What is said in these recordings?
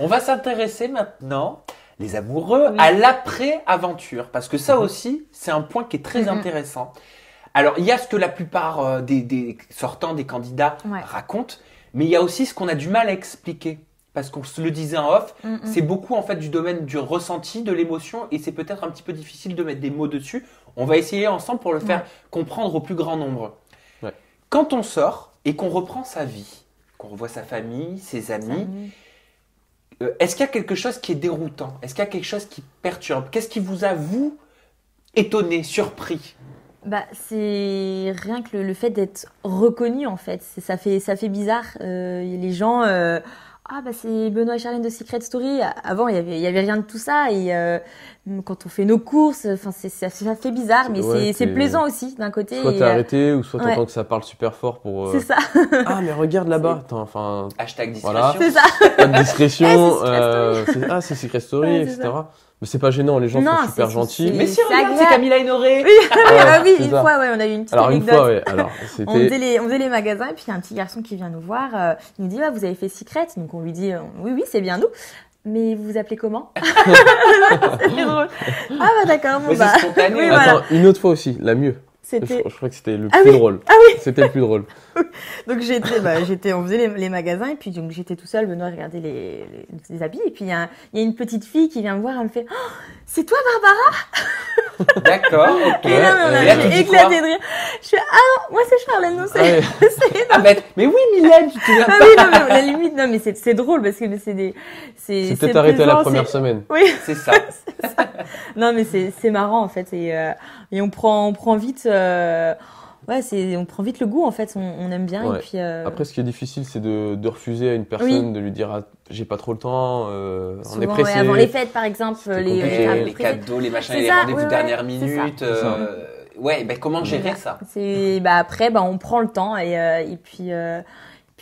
On va s'intéresser maintenant les amoureux, à l'après-aventure. Parce que ça mhm. aussi, c'est un point qui est très mhm. intéressant. Alors, il y a ce que la plupart euh, des, sortants, des candidats racontent, mais il y a aussi ce qu'on a du mal à expliquer. Parce qu'on se le disait en off, mhm. c'est beaucoup en fait du domaine du ressenti, de l'émotion, et c'est peut-être un petit peu difficile de mettre des mots dessus. On va essayer ensemble pour le faire comprendre au plus grand nombre. Quand on sort et qu'on reprend sa vie, qu'on revoit sa famille, Ses amis euh, est-ce qu'il y a quelque chose qui est déroutant Est-ce qu'il y a quelque chose qui perturbe Qu'est-ce qui vous a, vous, étonné, surpris bah, c'est rien que le, fait d'être reconnu en fait, ça fait ça fait bizarre. Euh, les gens, euh, ah bah c'est Benoît et Charlene de Secret Story. Avant il n'y avait y avait rien de tout ça et quand on fait nos courses, enfin ça, ça, fait bizarre, mais c'est plaisant aussi d'un côté. Soit t'es euh, arrêté ou soit t'entends ouais. que ça parle super fort pour. Euh, c'est ça. ah mais regarde là-bas, enfin. Hashtag discrétion. Voilà. C'est ça. de discrétion. Eh, euh, ah c'est Secret Story, etc. Mais c'est pas gênant, les gens sont super gentils. Mais si regarde, c'est Camilla Honoré. Oui, ah, oui une fois, ouais, on a eu une petite Alors, Une fois, ouais. Alors, on, faisait les, on faisait les magasins et puis il y a un petit garçon qui vient nous voir, il nous dit ah, vous avez fait Secret, donc on lui dit oui oui c'est bien nous. Mais vous vous appelez comment C'est drôle. Ah bah d'accord, bon bah. Spontané. Attends, une autre fois aussi, la mieux. Je, crois que c'était le ah plus drôle. Ah oui C'était le plus drôle. donc j'étais, bah, j'étais, on faisait les, magasins et puis donc j'étais tout seul, Benoît regardait les, les, habits et puis il y, a une petite fille qui vient me voir, elle me fait oh, C'est toi Barbara D'accord, ok. Et là, on a euh, éclaté de rire. Je suis Ah non, moi c'est Charlène, non, c'est. Ah ah, mais oui, Mylène, tu te dis non, mais, la limite, non, mais c'est, c'est drôle parce que c'est des. C'est, c'est arrêté la première semaine. Oui. C'est ça. non, mais c'est marrant en fait. Euh, et, on, prend, on prend vite. Euh, ouais, c'est on prend vite le goût en fait, on, aime bien. Et puis, euh, Après, ce qui est difficile, c'est de, refuser à une personne, de lui dire ah, j'ai pas trop le temps, on est pressé. avant les fêtes par exemple, les, cadeaux, les machins, les rendez-vous dernière minute. Ouais, bah, comment gérer ça C'est bah, après bah, on prend le temps et, et puis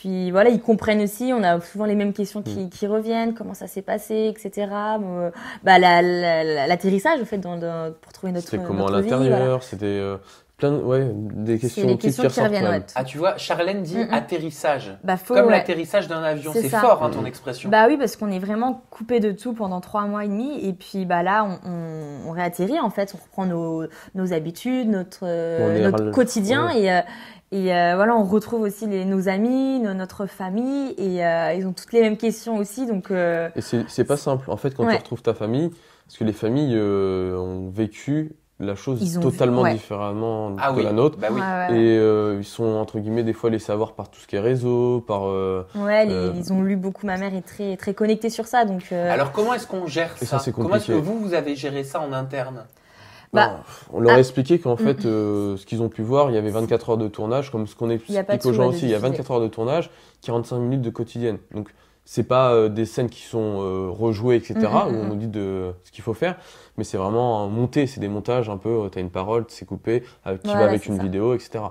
puis voilà, ils comprennent aussi. On a souvent les mêmes questions qui, mm. reviennent. Comment ça s'est passé, etc. Euh, bah, l'atterrissage en fait pour trouver notre. C'était euh, comment à l'intérieur C'était euh, plein de, ouais, des questions, qui, qui, reviennent. Ah tu vois, Charlène dit atterrissage. Bah, Comme l'atterrissage d'un avion, c'est fort hein, ton mm. expression. Bah oui, parce qu'on est vraiment coupé de tout pendant trois mois et demi, et puis bah là on, réatterrit en fait, on reprend nos, habitudes, notre, quotidien et et euh, voilà, on retrouve aussi nos amis, notre famille, et euh, ils ont toutes les mêmes questions aussi. Donc, euh, et c'est pas simple. En fait, quand tu retrouves ta famille, parce que les familles ont vécu la chose totalement différemment de ah la nôtre. Bah et ils sont, entre guillemets, des fois les savoirs par tout ce qui est réseau, par... ouais, ils ont lu beaucoup. Ma mère est très, très connectée sur ça, donc... Alors, comment est-ce qu'on gère ça, ça Comment est-ce que vous, vous avez géré ça en interne bah, on leur a ah. expliqué qu'en mm, fait, mm. Euh, ce qu'ils ont pu voir, il y avait 24 heures de tournage, comme ce qu'on explique aux gens aussi. Il y a 24 heures de tournage, 45 minutes de quotidienne. Donc, c'est pas euh, des scènes qui sont euh, rejouées, etc., mm, où on nous dit de ce qu'il faut faire, mais c'est vraiment monté, c'est des montages un peu, tu as une parole, c'est coupé, qui va avec une vidéo, etc.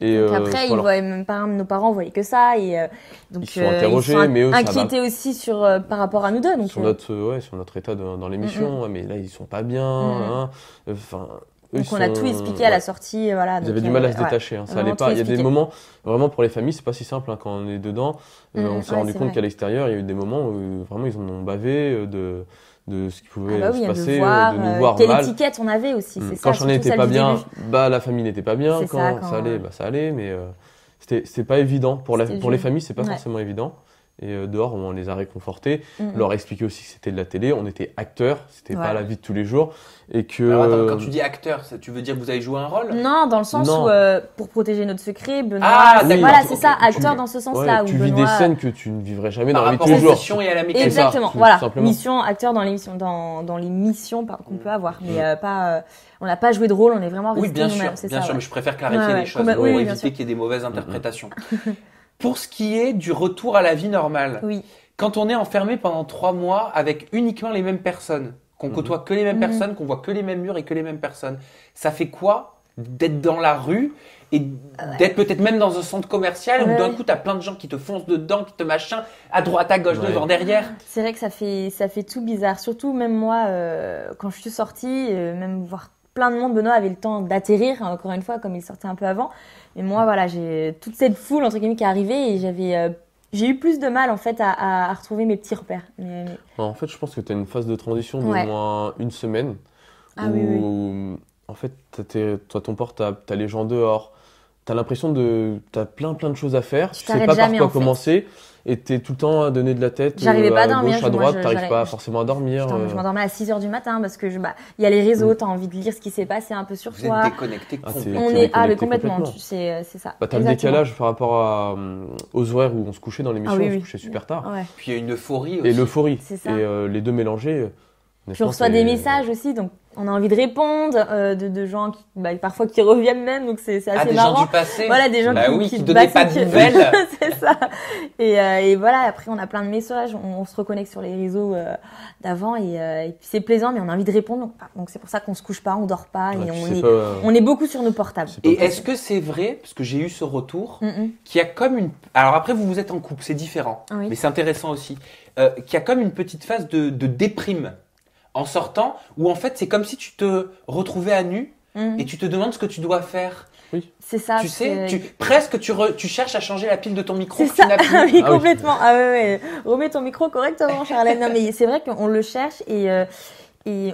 Et euh, après, voyaient, même pas, nos parents voyaient que ça et euh, donc ils sont euh, interrogés, mais inquiétés aussi sur par rapport à nous deux. sur notre sur notre état dans l'émission, mais là ils sont pas bien. Hein. enfin. donc on a tout expliqué à la sortie, voilà. Ils avaient du mal à se détacher, hein, ça allait pas. Il y a des moments, vraiment pour les familles, c'est pas si simple hein, quand on est dedans. on s'est rendu compte qu'à l'extérieur, il y a eu des moments où vraiment ils en ont bavé de de ce qui pouvait ah bah se passer, de, nous euh, voir quelle étiquette on avait aussi, mm. c'est ça, Quand j'en étais pas bien, bah la famille n'était pas bien. Quand ça, allait, bah ça allait, mais euh, c'était pas évident pour pour les familles, c'est pas forcément évident. Et euh, dehors, on les a réconfortés, leur expliqué aussi que c'était de la télé, on était acteurs, c'était pas la vie de tous les jours. Et que... quand tu dis acteur, ça, tu veux dire que vous avez joué un rôle Non, dans le sens où, euh, pour protéger notre secret, Benoît. Ah, voilà, c'est ça, acteur dans ce sens-là. tu vis des scènes que tu ne vivrais jamais dans la vie de tous les jours. et à la Exactement, voilà. Mission, acteur dans, l'émission, dans, dans les missions qu'on mm. peut avoir, mais mm. euh, pas. on n'a pas joué de rôle, on est vraiment resté Oui, bien sûr, bien sûr, mais je préfère clarifier les choses pour éviter qu'il y ait des mauvaises interprétations. Pour ce qui est du retour à la vie normale, oui. quand on est enfermé pendant trois mois avec uniquement les mêmes personnes, qu'on mhm. côtoie que les mêmes mhm. personnes, qu'on voit que les mêmes murs et que les mêmes personnes, ça fait quoi d'être dans la rue et ah d'être peut-être même dans un centre commercial où d'un coup t'as plein de gens qui te foncent dedans, qui te machin, à droite, à gauche, ouais. devant, derrière. C'est vrai que ça fait ça fait tout bizarre. Surtout même moi euh, quand je suis sortie, euh, même voir plein de monde. Benoît avait le temps d'atterrir, hein, encore une fois, comme il sortait un peu avant. Mais moi, voilà, j'ai toute cette foule, entre qui est arrivée et j'avais. Euh, j'ai eu plus de mal en fait à, retrouver mes petits repères. en fait, je pense que tu as une phase de transition d'au moins une semaine ah où en fait, tu as, ton portable tu as les gens dehors, t'as l'impression de t'as plein plein de choses à faire tu sais pas par quoi commencer et t'es tout le temps à donner de la tête j'arrivais pas à, euh, gauche, à droite t'arrives pas forcément à dormir je, euh. m'endormais à 6 heures du matin parce que je bah il y a les réseaux tu mm. t'as envie de lire ce qui s'est passé un peu sur Vous êtes déconnecté ah, complètement. on est ah mais complètement, euh, c'est ça bah, t'as le décalage par rapport aux horaires où on se couchait dans l'émission ah, on se couchait super tard puis il y a une euphorie et l'euphorie et les deux mélangés Je reçois des messages aussi donc on a envie de répondre euh, de, gens qui bah, parfois qui reviennent même donc c'est ah, assez des marrant voilà des gens bah qui, oui, qui, donnaient pas de nouvelles c'est ça euh, et, voilà après on a plein de messages on, se reconnecte sur les réseaux euh, d'avant et, puis c'est plaisant mais on a envie de répondre donc c'est pour ça qu'on se couche pas on dort pas et on est, beaucoup sur nos portables et est-ce que c'est vrai parce que j'ai eu ce retour qui mm, mm. qu'il y a comme une alors après vous vous êtes en couple c'est différent mais c'est intéressant aussi qu'il y a comme une petite phase de, de déprime en sortant, où en fait c'est comme si tu te retrouvais à nu mhm. et tu te demandes ce que tu dois faire. Oui. C'est ça. Tu sais, tu, presque tu, tu cherches à changer la pile de ton micro. C'est ça. Ah ah oui, complètement. Ah Remets ton micro correctement, Charlène. non, mais c'est vrai qu'on le cherche et, euh,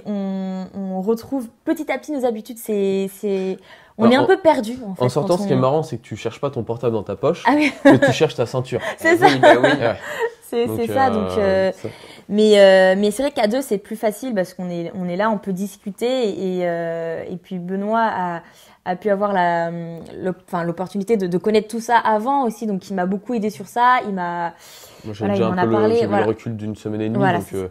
on, retrouve petit à petit nos habitudes. C'est, on est bah, un peu perdu. En, sortant, ce qui est marrant, c'est que tu cherches pas ton portable dans ta poche, mais tu cherches ta ceinture. C'est ça. Bah c'est, ça. donc. ça. Euh, euh, mais, euh, mais c'est vrai qu'à deux, c'est plus facile parce qu'on est, on est là, on peut discuter. Et, et euh, puis Benoît a, a pu avoir la, l'opportunité de, connaître tout ça avant aussi. Donc il m'a beaucoup aidé sur ça. Il m'a. Moi, déjà un peu a parlé. Le, voilà. recul d'une semaine et demie. donc,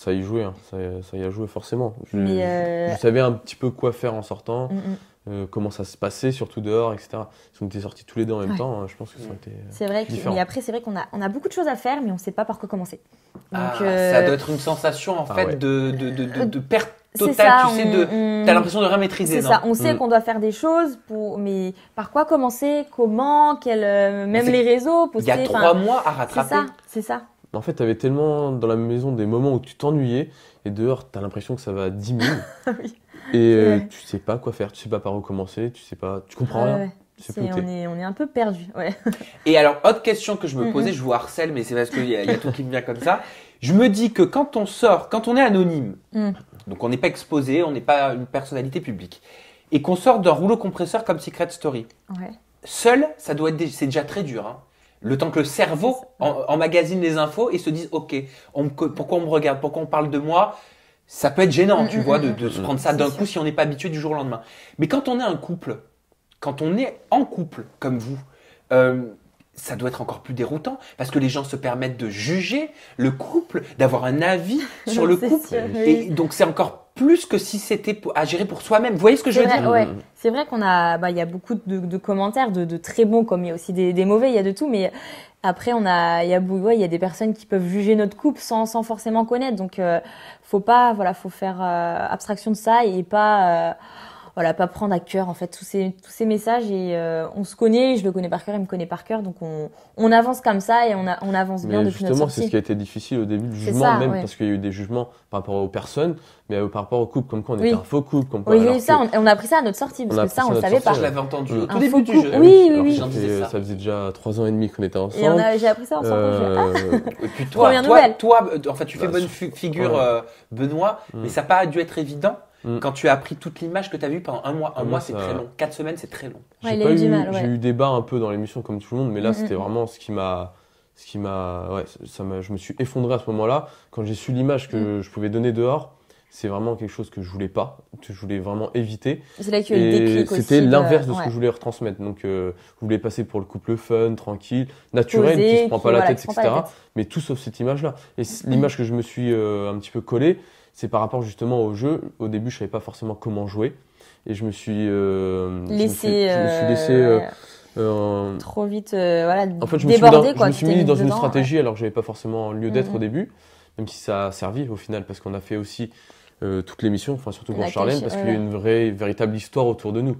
ça y jouait, hein. ça, y a joué forcément. Je, euh, savais un petit peu quoi faire en sortant, mm, mm. Euh, comment ça se passait, surtout dehors, etc. Si on était sortis tous les deux en même temps, hein. je pense que ça mm. aurait été. Euh, c'est vrai, après, c'est vrai qu'on a, on a beaucoup de choses à faire, mais on ne sait pas par quoi commencer. Ah, Donc, Ça doit être une sensation en ah fait de, de, perte totale. tu as de, l'impression de rien maîtriser. C'est ça, on sait qu'on doit faire des choses, pour, mais par quoi commencer, comment, quel, même les réseaux, Il y a trois mois à rattraper. ça, c'est ça. En fait, tu avais tellement dans la maison des moments où tu t'ennuyais et dehors, tu as l'impression que ça va à ah oui. Et euh, tu sais pas quoi faire, tu sais pas par où commencer, tu sais pas, tu comprends ah rien. on, est, un peu perdu. Ouais. Et alors, autre question que je me mhm. posais, je vous harcèle, mais c'est parce qu'il y, a tout qui me vient comme ça. Je me dis que quand on sort, quand on est anonyme, mm. donc on n'est pas exposé, on n'est pas une personnalité publique, et qu'on sort d'un rouleau compresseur comme Secret Story, seul, ça doit être c'est déjà très dur. Hein. Le temps que le cerveau en, emmagasine les infos et se dise ok, pourquoi on me regarde, pourquoi on parle de moi Ça peut être gênant, mm, tu mm, vois, mm, de, se prendre ça d'un coup si on n'est pas habitué du jour au lendemain. Mais quand on est un couple, quand on est en couple comme vous, euh, ça doit être encore plus déroutant parce que les gens se permettent de juger le couple, d'avoir un avis sur le couple. Et donc c'est encore plus que si c'était à gérer pour soi-même. Vous voyez ce que je veux dire ouais. C'est vrai qu'on a, bah, il y a beaucoup de, commentaires, de, très bons comme il y a aussi des, mauvais, il y a de tout, mais après on a, il y a, il y a des personnes qui peuvent juger notre couple sans, sans forcément connaître, donc ne euh, faut pas, voilà, faut faire euh, abstraction de ça et pas. Euh, voilà, pas prendre à cœur en fait tous ces, tous ces messages et euh, on se connaît, je le connais par cœur, il me connaît par cœur, donc on, on avance comme ça et on, on avance bien depuis notre Justement, c'est ce qui a été difficile au début, du jugement même, parce qu'il y a eu des jugements par rapport aux personnes, mais euh, par rapport aux couples, comme quoi on était un faux couple, comme quoi. Oui, ça, on, a appris ça à notre sortie, parce que ça, on savait pas. Je l'avais entendu mm. au début du jeu. Oui, oui, oui. Ça. faisait déjà trois ans et demi qu'on était ensemble. Et j'ai appris ça ensemble. jeu. Ah. Et puis toi, toi, tu fais bah, bonne figure, euh, Benoît, mais mm. ça n'a pas dû être évident Mm. Quand tu as appris toute l'image que tu as vue pendant un mois, un ah, mois c'est très long. Quatre semaines c'est très long. j'ai, eu, des bas un peu dans l'émission comme tout le monde, mais là mm, c'était mm, vraiment ce qui m'a ce qui m'a ouais ça je me suis effondré à ce moment-là quand j'ai su l'image que je pouvais donner dehors c'est vraiment quelque chose que je voulais pas que je voulais vraiment éviter c'est là qu'il y a le déclic c'était l'inverse de, ce que je voulais retransmettre donc euh, vous je voulais passer pour le couple fun tranquille naturel qui se prend pas, la, tête, la tête etc mais tout sauf cette image là et l'image que je me suis euh, un petit peu collée c'est par rapport justement au jeu. Au début, je ne savais pas forcément comment jouer et je me suis laissé. Euh, je me laissé euh, euh, trop vite voilà, je me suis, mis dans une stratégie alors que j'avais pas forcément lieu d'être au mhm. début, même si ça a servi au final parce qu'on a fait aussi toutes les missions, enfin surtout pour Charlène, parce qu'il y a une vraie, véritable histoire autour de nous.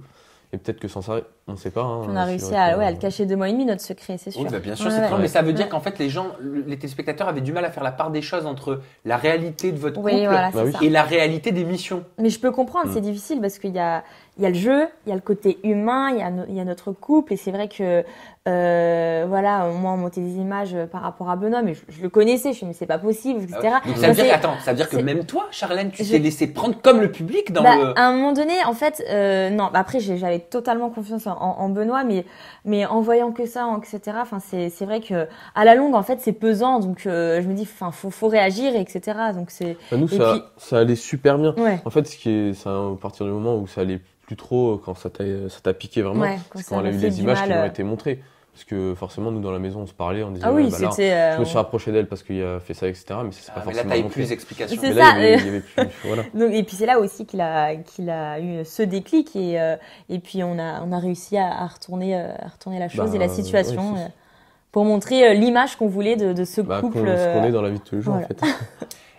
Et peut-être que sans ça, on ne sait pas. Hein, on a réussi à, ouais, à, euh, le cacher deux mois et demi, notre secret, c'est sûr. Oui, bah, bien sûr, c'est Mais ça veut dire qu'en fait, les gens, les téléspectateurs avaient du mal à faire la part des choses entre la réalité de votre couple bah et la réalité des missions. Mais je peux comprendre, mm. c'est difficile parce qu'il y a, il y a le jeu, il y a le côté humain, il y a, il notre couple. Et c'est vrai que, euh, voilà, moi, on montait des images euh, par rapport à Benoît, mais je, le connaissais, je me mais c'est pas possible, etc. Ah ça veut dire, ça veut dire que même toi, Charlène, tu t'es laissé prendre comme le public dans bah, À un moment donné, en fait, euh, non, après, j'avais totalement confiance en, Benoît, mais, mais en voyant que ça, etc., enfin, c'est vrai que, à la longue, en fait, c'est pesant. Donc, je me dis, enfin, faut, faut réagir, etc. Donc, c'est. Bah, nous, ça, ça allait super bien. En fait, ce qui est, ça, à partir du moment où ça allait trop euh, quand euh, ça t'a piqué vraiment. parce quand, a eu les images qui ont euh. été montrées. Parce que forcément, nous dans la maison, on se parlait, on disait, ah bah je me suis rapproché d'elle parce qu'il a fait ça, etc. Mais c'est pas ah, forcément. Là, plus d'explications. et puis c'est là aussi qu'il a, qu'il a eu ce déclic et, et puis on a, on a réussi à, retourner, retourner la chose et la bah, situation. pour montrer l'image qu'on voulait de, ce bah, couple. Qu'on, ce qu'on est dans la vie de tous les jours, en fait.